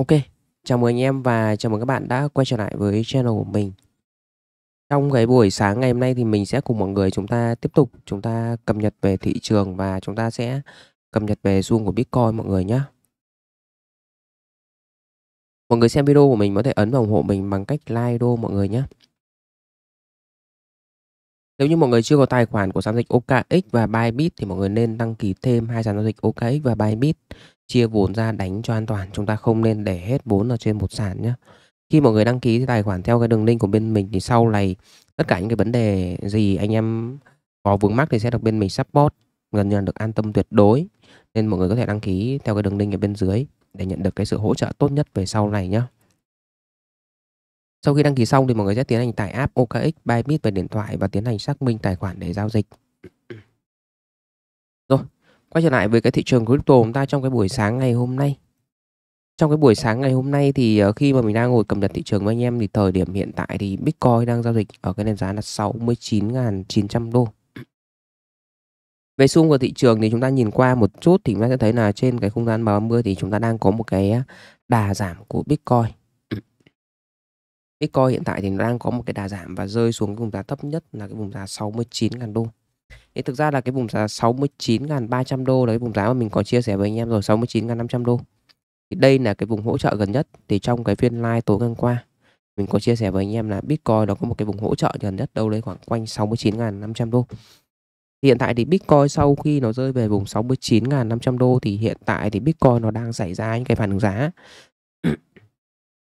Ok, chào mừng anh em và chào mừng các bạn đã quay trở lại với channel của mình. Trong cái buổi sáng ngày hôm nay thì mình sẽ cùng mọi người chúng ta tiếp tục chúng ta cập nhật về thị trường và chúng ta sẽ cập nhật về zoom của Bitcoin mọi người nhé. Mọi người xem video của mình có thể ấn và ủng hộ mình bằng cách like video mọi người nhé. Nếu như mọi người chưa có tài khoản của sàn dịch OKX và Bybit thì mọi người nên đăng ký thêm hai sàn giao dịch OKX và Bybit chia vốn ra đánh cho an toàn chúng ta không nên để hết vốn ở trên một sàn nhé khi mọi người đăng ký tài khoản theo cái đường link của bên mình thì sau này tất cả những cái vấn đề gì anh em có vướng mắc thì sẽ được bên mình support gần như là được an tâm tuyệt đối nên mọi người có thể đăng ký theo cái đường link ở bên dưới để nhận được cái sự hỗ trợ tốt nhất về sau này nhé sau khi đăng ký xong thì mọi người sẽ tiến hành tải app OKX Bybit về điện thoại và tiến hành xác minh tài khoản để giao dịch. Rồi, quay trở lại với cái thị trường crypto của chúng ta trong cái buổi sáng ngày hôm nay trong cái buổi sáng ngày hôm nay thì ờ, khi mà mình đang ngồi cập nhật thị trường với anh em thì thời điểm hiện tại thì Bitcoin đang giao dịch ở cái nền giá là 69.900 đô. Về xung của thị trường thì chúng ta nhìn qua một chút thì chúng ta sẽ thấy là trên cái không gian mưa thì chúng ta đang có một cái đà giảm của Bitcoin. Bitcoin hiện tại thì nó đang có một cái đà giảm và rơi xuống cái vùng giá thấp nhất là cái vùng giá 69.000 đô. Thì thực ra là cái vùng giá 69.300 đô là cái vùng giá mà mình có chia sẻ với anh em rồi 69.500 đô. Thì đây là cái vùng hỗ trợ gần nhất thì trong cái phiên live tối ngày qua mình có chia sẻ với anh em là Bitcoin nó có một cái vùng hỗ trợ gần nhất đâu đấy khoảng quanh 69.500 đô. Hiện tại thì Bitcoin sau khi nó rơi về vùng 69.500 đô thì hiện tại thì Bitcoin nó đang xảy ra những cái phản ứng giá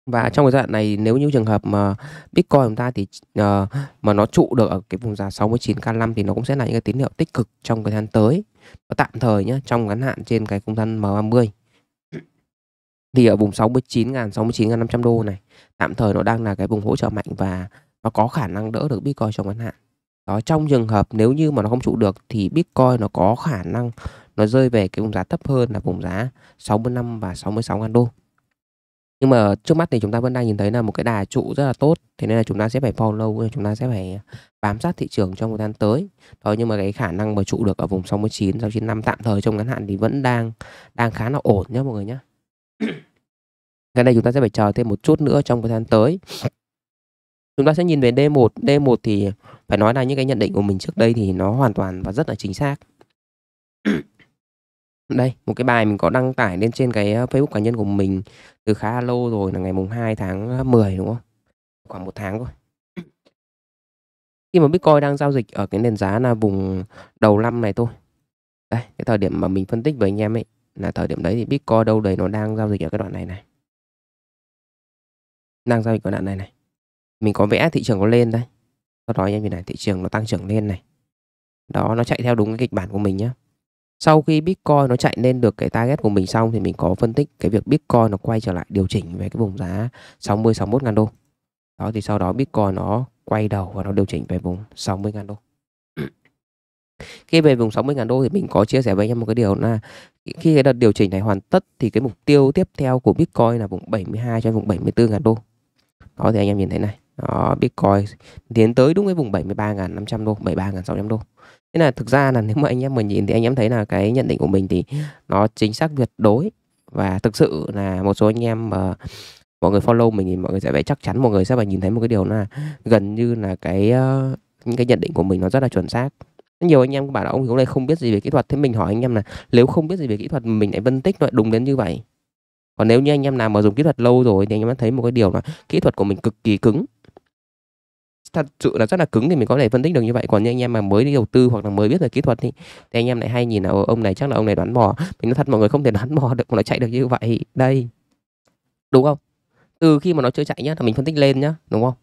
và ừ. trong cái giai đoạn này nếu như trường hợp mà Bitcoin chúng ta thì ờ, mà nó trụ được ở cái vùng giá 69k5 thì nó cũng sẽ là những cái tín hiệu tích cực trong cái tháng tới. Và tạm thời nhé, trong ngắn hạn trên cái khung thân M30 thì ở vùng 69.000 69.500 đô này tạm thời nó đang là cái vùng hỗ trợ mạnh và nó có khả năng đỡ được Bitcoin trong ngắn hạn. Đó, trong trường hợp nếu như mà nó không trụ được thì Bitcoin nó có khả năng nó rơi về cái vùng giá thấp hơn là vùng giá 65 và 66 ngàn đô nhưng mà trước mắt thì chúng ta vẫn đang nhìn thấy là một cái đà trụ rất là tốt thế nên là chúng ta sẽ phải follow chúng ta sẽ phải bám sát thị trường trong một tháng tới thôi nhưng mà cái khả năng mà trụ được ở vùng 69 695 tạm thời trong ngắn hạn thì vẫn đang đang khá là ổn nhá mọi người nhé cái này chúng ta sẽ phải chờ thêm một chút nữa trong một tháng tới chúng ta sẽ nhìn về D1 D1 thì phải nói là những cái nhận định của mình trước đây thì nó hoàn toàn và rất là chính xác đây một cái bài mình có đăng tải lên trên cái ờ, Facebook cá nhân của mình từ khá lâu rồi là ngày mùng 2 tháng 10 ờ, đúng không khoảng một tháng rồi khi mà Bitcoin đang giao dịch ở cái nền giá là vùng đầu năm này thôi đây cái thời điểm mà mình phân tích với anh em ấy là thời điểm đấy thì Bitcoin đâu đấy nó đang giao dịch ở cái đoạn này này đang giao dịch ở đoạn này này mình có vẽ thị trường có lên đây sau đó anh em nhìn này thị trường nó tăng trưởng lên này đó nó chạy theo đúng cái kịch bản của mình nhé sau khi Bitcoin nó chạy lên được cái target của mình xong thì mình có phân tích cái việc Bitcoin nó quay trở lại điều chỉnh về cái vùng giá 60 61 ngàn đô. Đó thì sau đó Bitcoin nó quay đầu và nó điều chỉnh về vùng 60 ngàn đô. Khi về vùng 60 ngàn đô thì mình có chia sẻ với anh em một cái điều là khi cái đợt điều chỉnh này hoàn tất thì cái mục tiêu tiếp theo của Bitcoin là vùng 72 cho vùng 74 ngàn đô. Đó thì anh em nhìn thấy này đó, ờ, Bitcoin tiến tới đúng cái vùng 73.500 đô 73.600 đô thế là thực ra là nếu mà anh em mà nhìn thì anh em thấy là cái nhận định của mình thì nó chính xác tuyệt đối và thực sự là một số anh em mà mọi người follow mình thì mọi người sẽ phải chắc chắn mọi người sẽ phải nhìn thấy một cái điều là gần như là cái uh, những cái nhận định của mình nó rất là chuẩn xác nhiều anh em bảo là ông Hiếu này không biết gì về kỹ thuật thế mình hỏi anh em là nếu không biết gì về kỹ thuật mình lại phân tích lại đúng đến như vậy còn nếu như anh em nào mà dùng kỹ thuật lâu rồi thì anh em thấy một cái điều là kỹ thuật của mình cực kỳ cứng thật sự là rất là cứng thì mình có thể phân tích được như vậy còn như anh em mà mới đi đầu tư hoặc là mới biết về kỹ thuật thì, thì anh em lại hay nhìn là ông này chắc là ông này đoán bò mình nói thật mọi người không thể đoán bò được mà nó chạy được như vậy đây đúng không từ khi mà nó chưa chạy nhá là mình phân tích lên nhá đúng không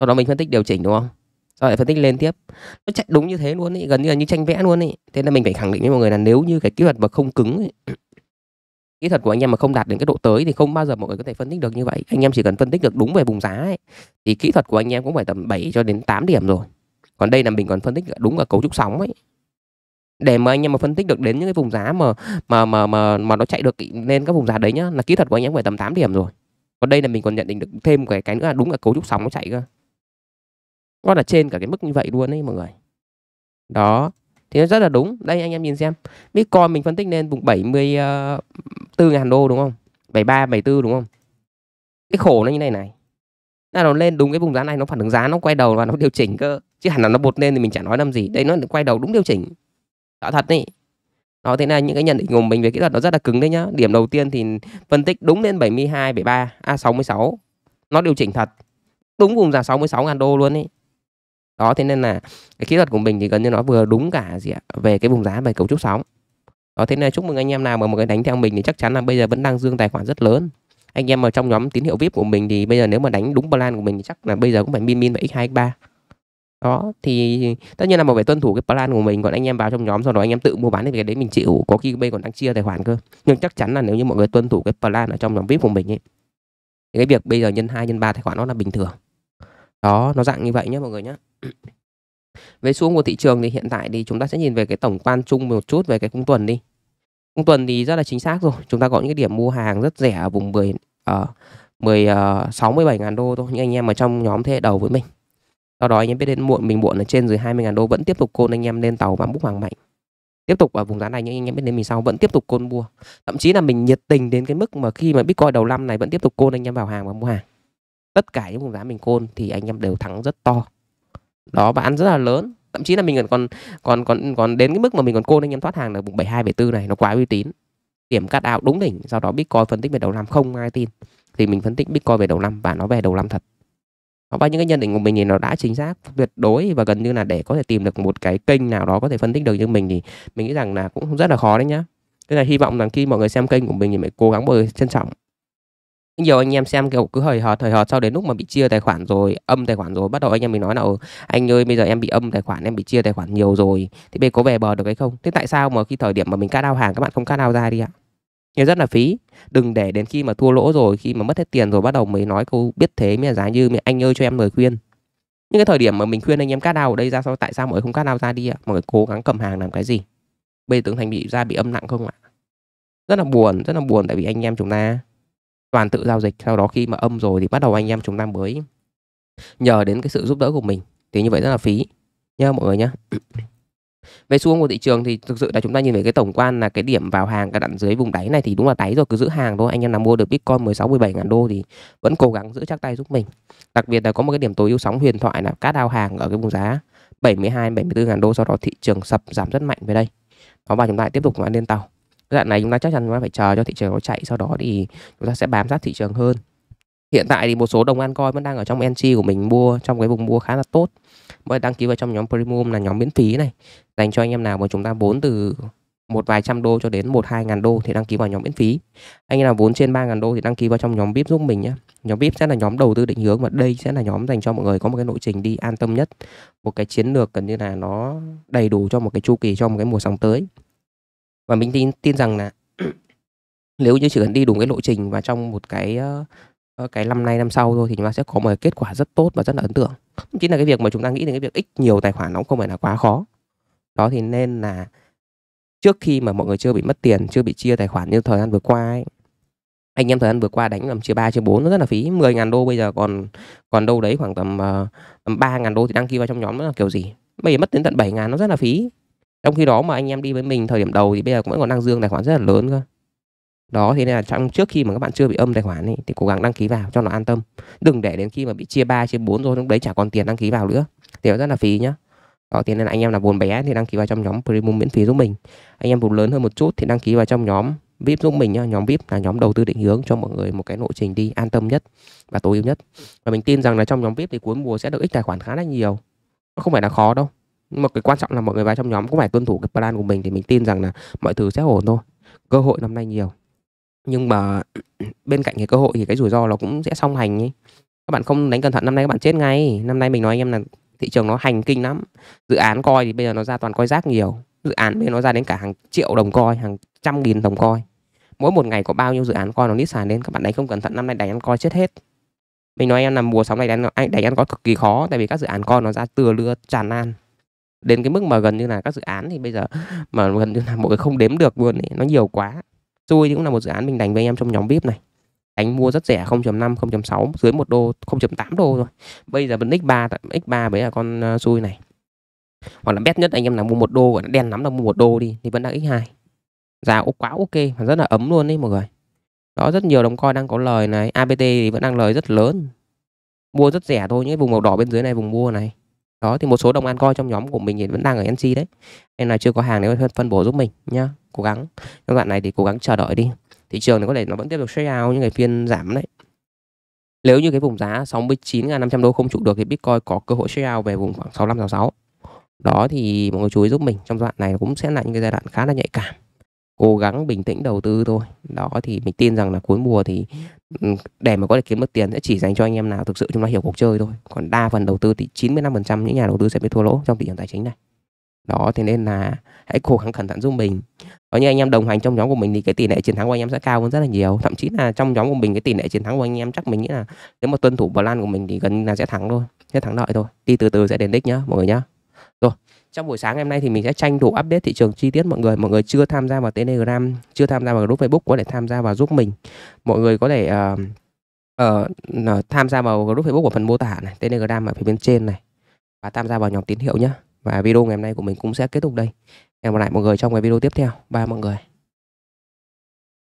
sau đó mình phân tích điều chỉnh đúng không sau lại phân tích lên tiếp nó chạy đúng như thế luôn ý gần như là như tranh vẽ luôn ý thế nên mình phải khẳng định với mọi người là nếu như cái kỹ thuật mà không cứng ý, kỹ thuật của anh em mà không đạt đến cái độ tới thì không bao giờ mọi người có thể phân tích được như vậy anh em chỉ cần phân tích được đúng về vùng giá ấy thì kỹ thuật của anh em cũng phải tầm 7 cho đến 8 điểm rồi còn đây là mình còn phân tích đúng là cấu trúc sóng ấy để mà anh em mà phân tích được đến những cái vùng giá mà mà mà mà mà nó chạy được lên các vùng giá đấy nhá là kỹ thuật của anh em phải tầm 8 điểm rồi còn đây là mình còn nhận định được thêm cái cái nữa là đúng là cấu trúc sóng nó chạy cơ nó là trên cả cái mức như vậy luôn đấy mọi người đó thì nó rất là đúng đây anh em nhìn xem Bitcoin mình phân tích lên vùng 74 ờ, ngàn đô đúng không 73 74 đúng không cái khổ nó như này này là nó lên đúng cái vùng giá này nó phản ứng giá nó quay đầu và nó điều chỉnh cơ chứ hẳn là nó bột lên thì mình chẳng nói làm gì đây nó quay đầu đúng điều chỉnh đó thật đấy đó thế là những cái nhận định của mình về kỹ thuật nó rất là cứng đấy nhá điểm đầu tiên thì phân tích đúng lên 72 73 a à, 66 nó điều chỉnh thật đúng vùng giá 66 ngàn đô luôn ấy đó thế nên là cái kỹ thuật của mình thì gần như nó vừa đúng cả gì ạ về cái vùng giá về cấu trúc sóng đó thế nên là chúc mừng anh em nào mà một cái đánh theo mình thì chắc chắn là bây giờ vẫn đang dương tài khoản rất lớn anh em ở trong nhóm tín hiệu vip của mình thì bây giờ nếu mà đánh đúng plan của mình thì chắc là bây giờ cũng phải min min và x hai x ba đó thì tất nhiên là mình phải tuân thủ cái plan của mình còn anh em vào trong nhóm sau đó anh em tự mua bán thì cái đấy mình chịu có khi bây còn đang chia tài khoản cơ nhưng chắc chắn là nếu như mọi người tuân thủ cái plan ở trong nhóm vip của mình ấy thì cái việc bây giờ nhân 2 nhân 3 tài khoản nó là bình thường đó nó dạng như vậy nhé mọi người nhé về xuống của thị trường thì hiện tại thì chúng ta sẽ nhìn về cái tổng quan chung một chút về cái cung tuần đi Ông Tuần thì rất là chính xác rồi. Chúng ta có những cái điểm mua hàng rất rẻ ở vùng 10 uh, 10 uh, 67 ngàn đô thôi. Những anh em ở trong nhóm thế hệ đầu với mình. Sau đó anh em biết đến muộn mình muộn ở trên dưới 20 ngàn đô vẫn tiếp tục côn anh em lên tàu và búc hàng mạnh. Tiếp tục ở vùng giá này những anh em biết đến mình sau vẫn tiếp tục côn mua. Thậm chí là mình nhiệt tình đến cái mức mà khi mà Bitcoin đầu năm này vẫn tiếp tục côn anh em vào hàng và mua hàng. Tất cả những vùng giá mình côn thì anh em đều thắng rất to. Đó bán rất là lớn thậm chí là mình còn còn còn còn, đến cái mức mà mình còn cô anh em thoát hàng là vùng 72 74 này nó quá uy tín điểm cắt out đúng đỉnh sau đó Bitcoin phân tích về đầu năm không ai tin thì mình phân tích Bitcoin về đầu năm và nó về đầu năm thật và những cái nhận định của mình thì nó đã chính xác tuyệt đối và gần như là để có thể tìm được một cái kênh nào đó có thể phân tích được như mình thì mình nghĩ rằng là cũng rất là khó đấy nhá. Thế là hy vọng rằng khi mọi người xem kênh của mình thì phải cố gắng bơi trân trọng nhiều anh em xem kiểu cứ hời hợt hời hợt sau đến lúc mà bị chia tài khoản rồi âm tài khoản rồi bắt đầu anh em mình nói là ừ, anh ơi bây giờ em bị âm tài khoản em bị chia tài khoản nhiều rồi thì bây có về bờ được hay không thế tại sao mà khi thời điểm mà mình cắt ao hàng các bạn không cắt ao ra đi ạ nhưng rất là phí đừng để đến khi mà thua lỗ rồi khi mà mất hết tiền rồi bắt đầu mới nói câu biết thế mới là giá như anh ơi cho em lời khuyên những cái thời điểm mà mình khuyên anh em cắt ao ở đây ra sao tại sao mọi người không cắt ao ra đi ạ mọi người cố gắng cầm hàng làm cái gì bây giờ tưởng thành bị ra bị âm nặng không ạ rất là buồn rất là buồn tại vì anh em chúng ta toàn tự giao dịch sau đó khi mà âm rồi thì bắt đầu anh em chúng ta mới nhờ đến cái sự giúp đỡ của mình thì như vậy rất là phí nha mọi người nhé. về xuống của thị trường thì thực sự là chúng ta nhìn về cái tổng quan là cái điểm vào hàng cái đặn dưới vùng đáy này thì đúng là đáy rồi cứ giữ hàng thôi anh em nào mua được bitcoin 16 17 ngàn đô thì vẫn cố gắng giữ chắc tay giúp mình đặc biệt là có một cái điểm tối ưu sóng huyền thoại là cát đao hàng ở cái vùng giá 72 74 ngàn đô sau đó thị trường sập giảm rất mạnh về đây đó và chúng ta lại tiếp tục lên tàu đoạn này chúng ta chắc chắn chúng ta phải chờ cho thị trường nó chạy sau đó thì chúng ta sẽ bám sát thị trường hơn hiện tại thì một số đồng an coin vẫn đang ở trong NG của mình mua trong cái vùng mua khá là tốt mới đăng ký vào trong nhóm premium là nhóm miễn phí này dành cho anh em nào mà chúng ta vốn từ một vài trăm đô cho đến một hai ngàn đô thì đăng ký vào nhóm miễn phí anh em nào vốn trên ba ngàn đô thì đăng ký vào trong nhóm vip giúp mình nhé nhóm vip sẽ là nhóm đầu tư định hướng và đây sẽ là nhóm dành cho mọi người có một cái nội trình đi an tâm nhất một cái chiến lược gần như là nó đầy đủ cho một cái chu kỳ cho một cái mùa sóng tới và mình tin tin rằng là nếu như chỉ cần đi đúng cái lộ trình và trong một cái ờ, ờ, cái năm nay năm sau thôi thì chúng ta sẽ có một cái kết quả rất tốt và rất là ấn tượng chính là cái việc mà chúng ta nghĩ đến cái việc ít nhiều tài khoản nó cũng không phải là quá khó đó thì nên là trước khi mà mọi người chưa bị mất tiền chưa bị chia tài khoản như thời gian vừa qua ấy, anh em thời gian vừa qua đánh làm chia 3 chia 4 nó rất là phí 10 ngàn đô bây giờ còn còn đâu đấy khoảng tầm, uh, tầm 3 ngàn đô thì đăng ký vào trong nhóm nó là kiểu gì bây giờ mất đến tận 7 ngàn nó rất là phí trong khi đó mà anh em đi với mình thời điểm đầu thì bây giờ cũng vẫn còn đang dương tài khoản rất là lớn cơ đó thì là trong trước khi mà các bạn chưa bị âm tài khoản ấy, thì cố gắng đăng ký vào cho nó an tâm đừng để đến khi mà bị chia ba chia bốn rồi lúc đấy chả còn tiền đăng ký vào nữa thì nó rất là phí nhá đó thế nên là anh em là vốn bé thì đăng ký vào trong nhóm premium miễn phí giúp mình anh em vốn lớn hơn một chút thì đăng ký vào trong nhóm VIP giúp mình nhá. Nhóm VIP là nhóm đầu tư định hướng cho mọi người một cái lộ trình đi an tâm nhất và tối ưu nhất. Và mình tin rằng là trong nhóm VIP thì cuối mùa sẽ được ích tài khoản khá là nhiều. Nó không phải là khó đâu nhưng mà cái quan trọng là mọi người vào trong nhóm cũng phải tuân thủ cái plan của mình thì mình tin rằng là mọi thứ sẽ ổn thôi cơ hội năm nay nhiều nhưng mà bên cạnh cái cơ hội thì cái rủi ro nó cũng sẽ song hành ấy. các bạn không đánh cẩn thận năm nay các bạn chết ngay năm nay mình nói anh em là thị trường nó hành kinh lắm dự án coi thì bây giờ nó ra toàn coi rác nhiều dự án bây giờ nó ra đến cả hàng triệu đồng coi hàng trăm nghìn đồng coi mỗi một ngày có bao nhiêu dự án coi nó nít sàn lên các bạn đánh không cẩn thận năm nay đánh ăn coi chết hết mình nói em là mùa sóng này đánh đánh ăn coi cực kỳ khó tại vì các dự án coi nó ra từa lưa tràn lan đến cái mức mà gần như là các dự án thì bây giờ mà gần như là một cái không đếm được luôn ấy, nó nhiều quá xui cũng là một dự án mình đánh với anh em trong nhóm vip này đánh mua rất rẻ 0.5 0.6 dưới 1 đô 0.8 đô rồi bây giờ vẫn x3 x3 với là con ờ, xui này hoặc là bét nhất anh em là mua một đô đen lắm là mua một đô đi thì vẫn đang x2 giá quá ok và rất là ấm luôn đấy mọi người đó rất nhiều đồng coi đang có lời này abt thì vẫn đang lời rất lớn mua rất rẻ thôi những vùng màu đỏ bên dưới này vùng mua này đó thì một số đồng an coi trong nhóm của mình thì vẫn đang ở NC đấy nên là chưa có hàng nếu phân, phân bổ giúp mình nhá cố gắng các bạn này thì cố gắng chờ đợi đi thị trường thì có thể nó vẫn tiếp tục share out những cái phiên giảm đấy nếu như cái vùng giá 69.500 đô không trụ được thì Bitcoin có cơ hội share out về vùng khoảng 6566 đó thì mọi người chú ý giúp mình trong giai đoạn này cũng sẽ là những cái giai đoạn khá là nhạy cảm cố gắng bình tĩnh đầu tư thôi đó thì mình tin rằng là cuối mùa thì ừ, để mà có thể kiếm được tiền sẽ chỉ dành cho anh em nào thực sự chúng ta hiểu cuộc chơi thôi còn đa phần đầu tư thì 95% những nhà đầu tư sẽ bị thua lỗ trong thị trường tài chính này đó thế nên là hãy cố gắng cẩn thận giúp mình có như anh em đồng hành trong nhóm của mình thì cái tỷ lệ chiến thắng của anh em sẽ cao hơn rất là nhiều thậm chí là trong nhóm của mình cái tỷ lệ chiến thắng của anh em chắc mình nghĩ là nếu mà tuân thủ plan của mình thì gần là sẽ thắng thôi sẽ thắng lợi thôi đi từ từ sẽ đến đích nhá mọi người nhá trong buổi sáng ngày hôm nay thì mình sẽ tranh thủ update thị trường chi tiết mọi người mọi người chưa tham gia vào telegram chưa tham gia vào group facebook có thể tham gia vào giúp mình mọi người có thể uh, uh, tham gia vào group facebook của phần mô tả này telegram ở phía bên trên này và tham gia vào nhóm tín hiệu nhé và video ngày hôm nay của mình cũng sẽ kết thúc đây hẹn gặp lại mọi người trong cái video tiếp theo bye mọi người